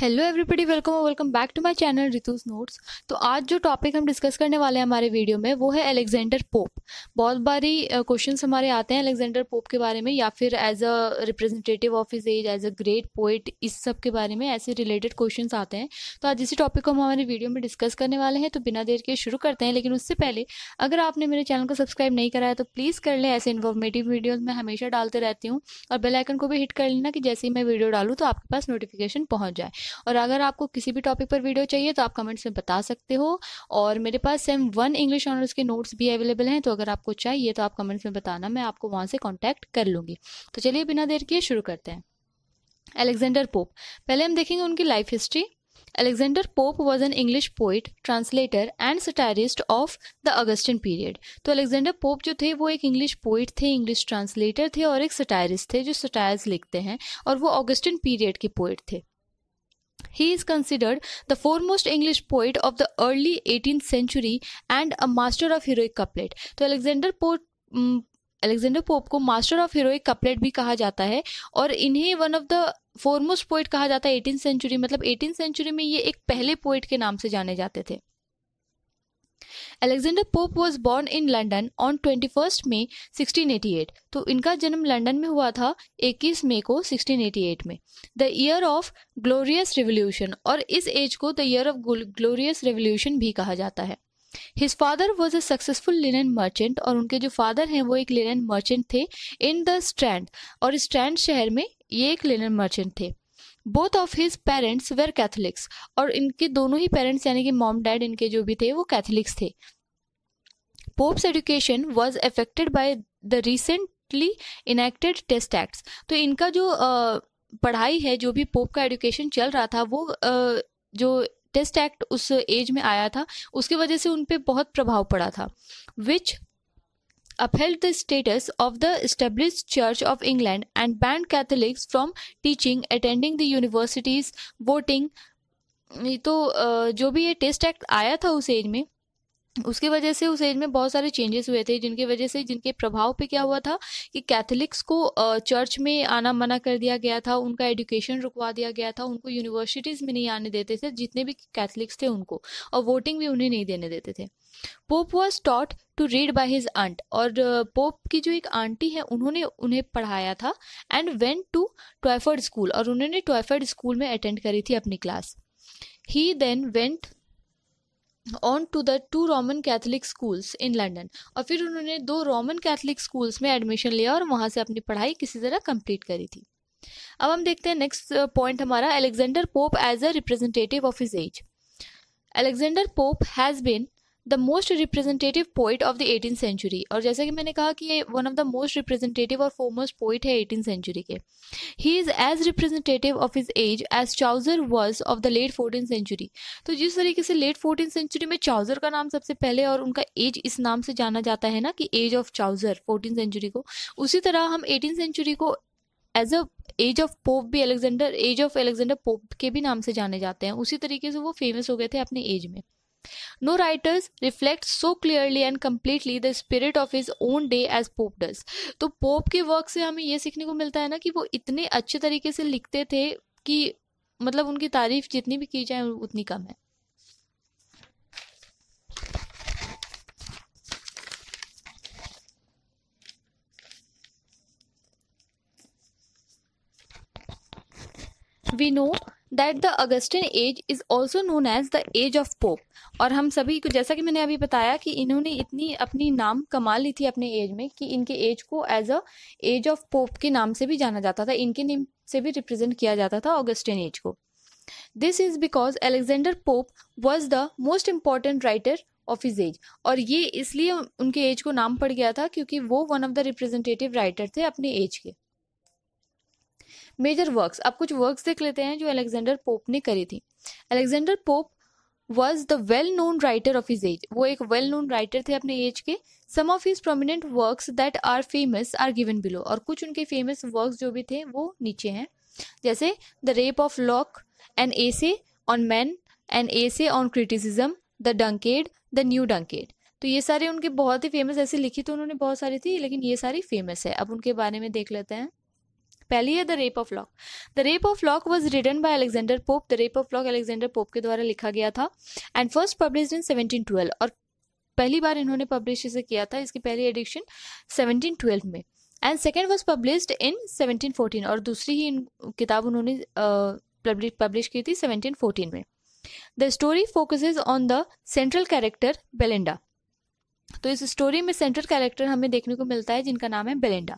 Hello everybody welcome और welcome back to my channel Ritu's notes तो आज जो टॉपिक हम डिस्कस करने वाले हैं हमारे वीडियो में वो है अलेक्जेंडर पोप बहुत बारी क्वेश्चन uh, हमारे आते हैं अलेक्जेंडर पोप के बारे में या फिर as a representative of his as as a great poet इस सब के बारे में ऐसे रिलेटेड क्वेश्चन आते हैं तो आज इसी टॉपिक को हम हमारे वीडियो में डिस्कस करने वाले हैं तो बिना देर के शुरू करते हैं लेकिन उससे पहले अगर आपने मेरे चैनल को सब्सक्राइब नहीं कराया तो प्लीज़ कर लें ऐसे इन्फॉर्मेटिव वीडियोज़ मैं हमेशा डालते रहती हूँ और बेलाइकन को भी हिट कर लेना कि जैसे ही मैं वीडियो डालूँ तो आपके पास नोटिफिकेशन पहुँच जाए और अगर आपको किसी भी टॉपिक पर वीडियो चाहिए तो आप कमेंट्स में बता सकते हो और मेरे पास सेम वन इंग्लिश ऑनर्स के नोट्स भी अवेलेबल हैं तो अगर आपको चाहिए तो आप कमेंट्स में बताना मैं आपको वहाँ से कॉन्टैक्ट कर लूँगी तो चलिए बिना देर किए शुरू करते हैं अलेक्जेंडर पोप पहले हम देखेंगे उनकी life history Alexander Pope was an English poet translator and satirist of the Augustan period तो अलेक्जेंडर पोप जो थे वो एक इंग्लिश पोइट थे इंग्लिश ट्रांसलेटर थे और एक सटायरिस्ट थे जो सटायर्स लिखते हैं और वो Augustan पीरियड के पोइट थे He is considered the foremost English poet of the early 18th century and a master of heroic couplet. So Alexander Pope, Alexander Pope को master of heroic couplet भी कहा जाता है और इन्हें one of the foremost poet कहा जाता है 18th century मतलब 18th century में ये एक पहले poet के नाम से जाने जाते थे Alexander Pope was born in London on twenty first May eight तो इनका जन्म लंडन में हुआ था इक्कीस मई को सिक्सटीन एट में the year of glorious revolution और इस एज को the year of glorious revolution भी कहा जाता है his father was a successful linen merchant और उनके जो फादर हैं वो एक लिनन मर्चेंट थे इन द स्ट्रैंड और स्ट्रैंड शहर में ये एक लिनन मर्चेंट थे both of his parents were Catholics और इनके दोनों ही पेरेंट्स यानी कि मॉम डैड इनके जो भी थे वो कैथलिक्स थे Pope's education was affected by the recently enacted Test Act तो इनका जो पढ़ाई है जो भी पोप का एजुकेशन चल रहा था वो जो टेस्ट एक्ट उस एज में आया था उसकी वजह से उन पर बहुत प्रभाव पड़ा था विच upheld the status of the established Church of England and banned Catholics from teaching, attending the universities, voting. तो जो भी ये टेस्ट एक्ट आया था उस एज में उसकी वजह से उस एज में बहुत सारे चेंजेस हुए थे जिनकी वजह से जिनके प्रभाव पे क्या हुआ था कि कैथलिक्स को चर्च में आना मना कर दिया गया था उनका एजुकेशन रुकवा दिया गया था उनको यूनिवर्सिटीज़ में नहीं आने देते थे जितने भी कैथलिक्स थे उनको और वोटिंग भी उन्हें नहीं देने देते थे Pope was taught to read by his aunt और पोप की जो एक आंटी है उन्होंने उन्हें पढ़ाया था and went to Twyford school और उन्होंने ट्वाइफर्ड स्कूल में अटेंड करी थी अपनी class he then went on to the two Roman Catholic schools in London और फिर उन्होंने दो रोमन कैथलिक स्कूल्स में एडमिशन लिया और वहाँ से अपनी पढ़ाई किसी तरह कंप्लीट करी थी अब हम देखते हैं नेक्स्ट पॉइंट uh, हमारा Alexander Pope as a representative of his age Alexander Pope has been the most representative poet of the eighteen century और जैसा कि मैंने कहा कि ये one of the most representative और फोमोस्ट पोइट है एटीन सेंचुरी के he is as representative of his age as Chaucer was of the late fourteen century तो जिस तरीके से लेट फोर्टीन सेंचुरी में चाउजर का नाम सबसे पहले और उनका एज इस नाम से जाना जाता है ना कि age of Chaucer fourteen century को उसी तरह हम एटीन सेंचुरी को as a age of Pope भी Alexander age of Alexander Pope के भी नाम से जाने जाते हैं उसी तरीके से वो फेमस हो गए थे अपने एज में No writers reflect so clearly and completely the spirit of his own day as Pope does. तो पोप के वर्क से हमें ये सीखने को मिलता है ना कि वो इतने अच्छे तरीके से लिखते थे कि मतलब उनकी तारीफ जितनी भी की जाए उतनी कम है We know that the Augustan age is also known as the age of Pope. और हम सभी को जैसा कि मैंने अभी बताया कि इन्होंने इतनी अपनी नाम कमा ली थी अपने एज में कि इनके एज को as a age of Pope के नाम से भी जाना जाता था इनके नेम से भी रिप्रेजेंट किया जाता था ऑगस्टिन एज को this is because Alexander Pope was the most important writer of his age और ये इसलिए उनके एज को नाम पड़ गया था क्योंकि वो one of the representative writer थे अपने एज के मेजर वर्क्स अब कुछ वर्क्स देख लेते हैं जो अलेक्जेंडर पोप ने करी थी Alexander Pope was the well known writer of his age वो एक वेल नोन राइटर थे अपने एज के some of his prominent work that are famous are given below और कुछ उनके फेमस वर्क जो भी थे वो नीचे हैं जैसे the rape of lock an essay on man an essay on criticism the Dunciad the new Dunciad तो ये सारे उनके बहुत ही फेमस ऐसे लिखी तो उन्होंने बहुत सारी थी लेकिन ये सारी फेमस है अब उनके बारे में देख लेते हैं पहली है the rape of lock the rape of lock was written by Alexander Pope the rape of lock Alexander Pope के द्वारा लिखा गया था and first publish in seventeen twelve और पहली बार इन्होंने पब्लिश इसे किया था इसकी पहली एडिक्शन सेवनटीन ट्वेल्व में and second was published in seventeen fourteen और दूसरी ही किताब उन्होंने पब्लिश की थी सेवनटीन फोर्टीन में the story focuses on the central character Belinda तो इस स्टोरी में सेंट्रल कैरेक्टर हमें देखने को मिलता है जिनका नाम है Belinda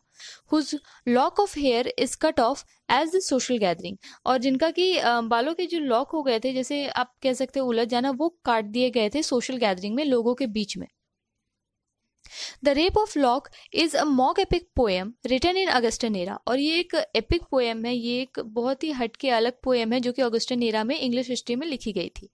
whose lock of hair is cut off as the social gathering और जिनका कि बालों के जो लॉक हो गए थे जैसे आप कह सकते हैं उलझ जाना वो काट दिए गए थे सोशल गैदरिंग में लोगों के बीच में the rape of lock is a mock epic poem written in Augustan era और ये एक एपिक पोएम है ये एक बहुत ही हटके अलग पोएम है जो कि अगस्ट नेरा में इंग्लिश हिस्ट्री में लिखी गई थी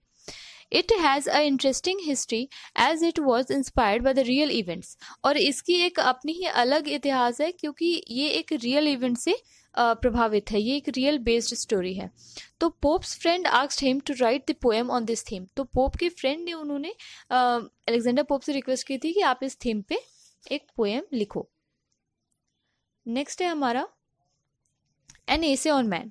it has a interesting history as it was inspired by the real events और इसकी एक अपनी ही अलग इतिहास है क्योंकि ये एक रियल इवेंट से प्रभावित है ये एक रियल बेस्ड स्टोरी है तो Pope's friend asked him to write the poem on this theme तो पोप के फ्रेंड ने उन्होंने अलेक्जेंडर पोप से रिक्वेस्ट की थी कि आप इस थीम पे एक पोएम लिखो नेक्स्ट है हमारा an essay on man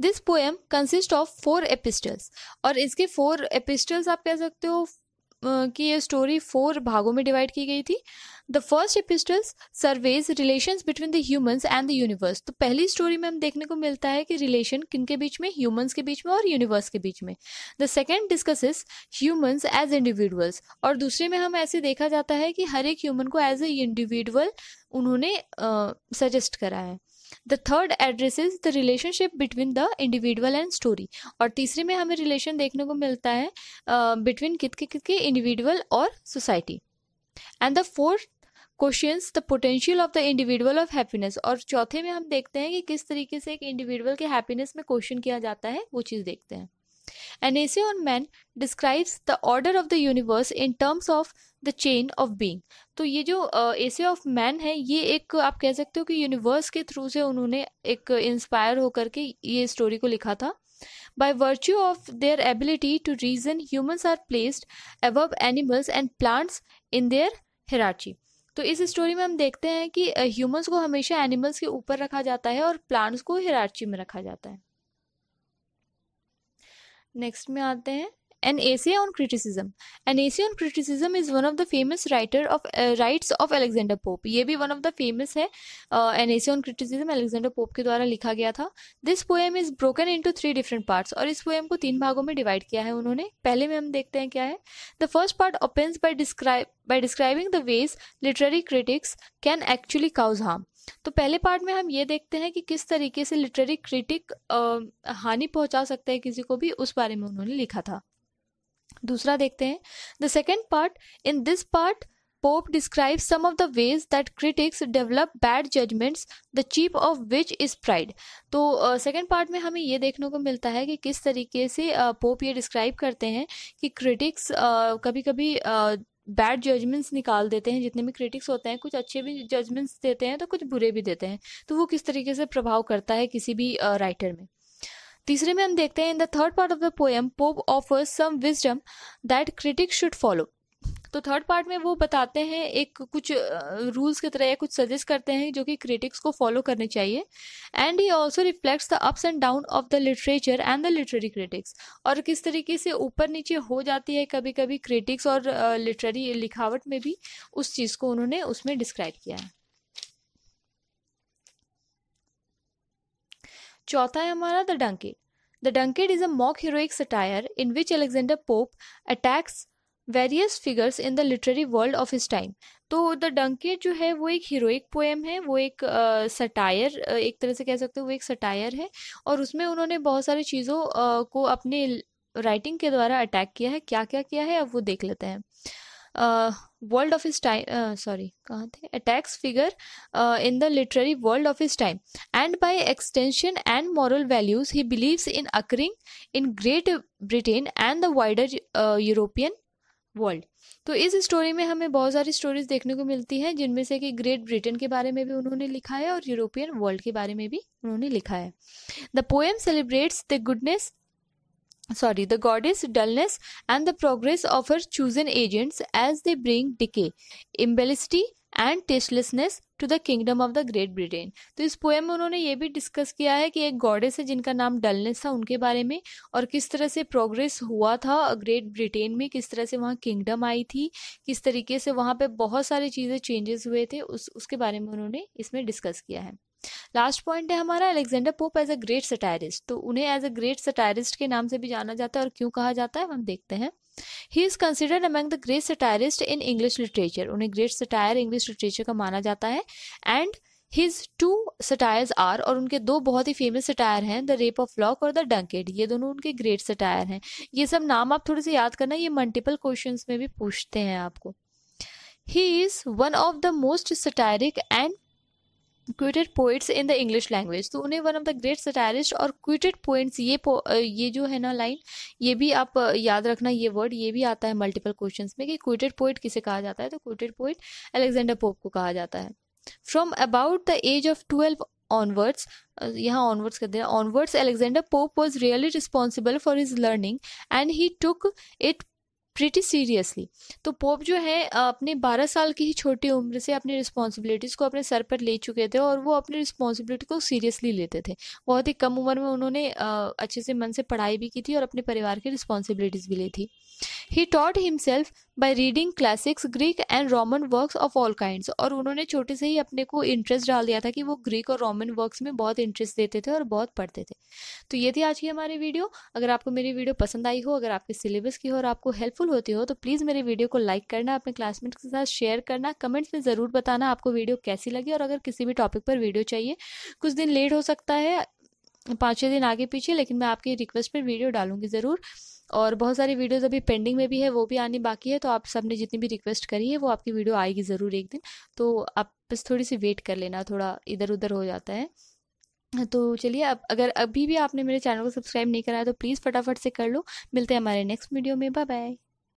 this poem consist of four epistles और इसके फोर एपिस्टल्स आप कह सकते हो कि ये स्टोरी फोर भागों में डिवाइड की गई थी the first epistles surveys relation between the humans and the universe तो पहली स्टोरी में हम देखने को मिलता है कि रिलेशन किन के बीच में ह्यूमंस के बीच में और यूनिवर्स के बीच में the second discusses humans as individuals और दूसरे में हम ऐसे देखा जाता है कि हर एक ह्यूमन को एज ए इंडिविजुअल उन्होंने सजेस्ट uh, करा है the third address is the relationship between the individual and story और तीसरे में हमें रिलेशन देखने को मिलता है बिटवीन कित के इंडिविजुअल और society and the fourth question the potential of the individual of happiness और चौथे में हम देखते हैं कि किस तरीके से एक इंडिविजुअल के हैप्पीनेस में क्वेश्चन किया जाता है वो चीज़ देखते हैं an essay on man describes the order of the universe in terms of the chain of being तो ये जो एसे ऑफ मैन है ये एक आप कह सकते हो कि यूनिवर्स के थ्रू से उन्होंने एक इंस्पायर होकर के ये स्टोरी को लिखा था by virtue of their ability to reason humans are placed above animals and plants in their hierarchy तो इस स्टोरी में हम देखते हैं कि ह्यूमन्स को हमेशा एनिमल्स के ऊपर रखा जाता है और प्लांट्स को हिराची में रखा जाता है नेक्स्ट में आते हैं an essay on criticism an essay on criticism is one of the famous writer of uh, rights of alexander pope ये भी one of the famous है an essay on criticism alexander pope के द्वारा लिखा गया था this poem is broken into three different parts और इस poem को तीन भागों में divide किया है उन्होंने पहले में हम देखते हैं क्या है the first part opens by describe by describing the ways literary critics can actually cause harm तो पहले पार्ट में हम ये देखते हैं कि किस तरीके से लिटरेरी क्रिटिक हानि पहुंचा सकता है किसी को भी उस बारे में उन्होंने लिखा था दूसरा देखते हैं the second part in this part Pope describe some of the ways that critics develop bad judgements the chief of which is pride तो सेकेंड uh, पार्ट में हमें ये देखने को मिलता है कि किस तरीके से पोप uh, ये डिस्क्राइब करते हैं कि क्रिटिक्स uh, कभी कभी uh, बैड जजमेंट्स निकाल देते हैं जितने भी क्रिटिक्स होते हैं कुछ अच्छे भी जजमेंट्स देते हैं तो कुछ बुरे भी देते हैं तो वो किस तरीके से प्रभाव करता है किसी भी राइटर uh, में तीसरे में हम देखते हैं in the third part of the poem Pope offers some wisdom that critic should follow तो थर्ड पार्ट में वो बताते हैं एक कुछ रूल्स की तरह या कुछ सजेस्ट करते हैं जो कि क्रिटिक्स को फॉलो करने चाहिए and he also reflects the ups and down of the literature and the literary critics और किस तरीके से ऊपर नीचे हो जाती है कभी कभी क्रिटिक्स और लिटरेरी लिखावट में भी उस चीज़ को उन्होंने उसमें डिस्क्राइब किया है चौथा है हमारा the Dunciad the Dunciad is a mock heroic satire in which Alexander Pope attacks various figures in the literary world of his time तो द डंकेट जो है वो एक हीरोइक पोएम है वो एक सटायर uh, uh, एक तरह से कह सकते हो वो एक सटायर है और उसमें उन्होंने बहुत सारी चीज़ों uh, को अपने राइटिंग के द्वारा अटैक किया है क्या क्या किया है अब वो देख लेते हैं world of his time sorry कहाँ थे attacks figure in the literary world of his time and by extension and moral values he believes in occurring in Great Britain and the wider European world तो इस story में हमें बहुत सारी stories देखने को मिलती हैं जिनमें से कि ग्रेट ब्रिटेन के बारे में भी उन्होंने लिखा है और यूरोपियन वर्ल्ड के बारे में भी उन्होंने लिखा है the poem celebrates the goodness sorry the goddess dullness and the progress of her chosen agents as they bring decay imbecility and tastelessness to the kingdom of the Great Britain तो इस poem में उन्होंने ये भी discuss किया है कि एक गॉडेस है जिनका नाम डलनेस था उनके बारे में और किस तरह से प्रोग्रेस हुआ था ग्रेट ब्रिटेन में किस तरह से वहाँ किंगडम आई थी किस तरीके से वहाँ पे बहुत सारी चीज़ें चेंजेस हुए थे उस उसके बारे में उन्होंने इसमें डिस्कस किया है लास्ट पॉइंट है हमारा Alexander Pope as a great satirist तो उन्हें एज अ ग्रेट सटायरिस्ट के नाम से भी जाना जाता है और क्यों कहा जाता है हम देखते हैं he is considered among the great satirist in English literature उन्हें ग्रेट सटायर इंग्लिश लिटरेचर का माना जाता है and his two satires are और उनके दो बहुत ही फेमस सटायर हैं द रेप ऑफ लॉक और द डंकेड ये दोनों उनके ग्रेट सटायर हैं ये सब नाम आप थोड़े से याद करना ये मल्टीपल क्वेश्चन में भी पूछते हैं आपको he is one of the most satiric and quoted poets in the English language तो उन्हें one of the great satirist और क्विटेड पोइट्स ये पो, ये जो है ना लाइन ये भी आप याद रखना ये वर्ड ये भी आता है मल्टीपल क्वेश्चन में कि क्विटेड पोइट किसे कहा जाता है तो क्विटेड पोइट अलेक्जेंडर पोप को कहा जाता है from about the age of twelve onwards यहाँ ऑनवर्ड्स कर दिया onwards Alexander Pope was really responsible for his learning and he took it pretty seriously तो पोप जो है अपने बारह साल की ही छोटी उम्र से अपनी रिस्पॉन्सिबिलिटीज़ को अपने सर पर ले चुके थे और वो अपनी रिस्पॉन्सिबिलिटी को सीरियसली लेते थे बहुत ही कम उम्र में उन्होंने अच्छे से मन से पढ़ाई भी की थी और अपने परिवार की रिस्पॉन्सिबिलिटीज़ भी ली थी he taught himself by reading classics Greek and Roman work of all kind और उन्होंने छोटे से ही अपने को इंटरेस्ट डाल दिया था कि वो ग्रीक और रोमन वर्क में बहुत इंटरेस्ट देते थे और बहुत पढ़ते थे तो ये थी आज की हमारी वीडियो अगर आपको मेरी वीडियो पसंद आई हो अगर आपके सिलेबस की हो और आपको हेल्पफुल होती हो तो प्लीज़ मेरे वीडियो को लाइक करना अपने क्लासमेट के साथ शेयर करना कमेंट्स में ज़रूर बताना आपको वीडियो कैसी लगी और अगर किसी भी टॉपिक पर वीडियो चाहिए कुछ दिन लेट हो सकता है पाँच छः दिन आगे पीछे लेकिन मैं आपकी रिक्वेस्ट पर वीडियो डालूंगी ज़रूर और बहुत सारी वीडियोस अभी पेंडिंग में भी है वो भी आनी बाकी है तो आप सबने जितनी भी रिक्वेस्ट करी है वो आपकी वीडियो आएगी ज़रूर एक दिन तो आप बस थोड़ी सी वेट कर लेना थोड़ा इधर उधर हो जाता है तो चलिए अब अगर अभी भी आपने मेरे चैनल को सब्सक्राइब नहीं कराया तो प्लीज़ फटाफट से कर लो मिलते हैं हमारे नेक्स्ट वीडियो में बाय बाय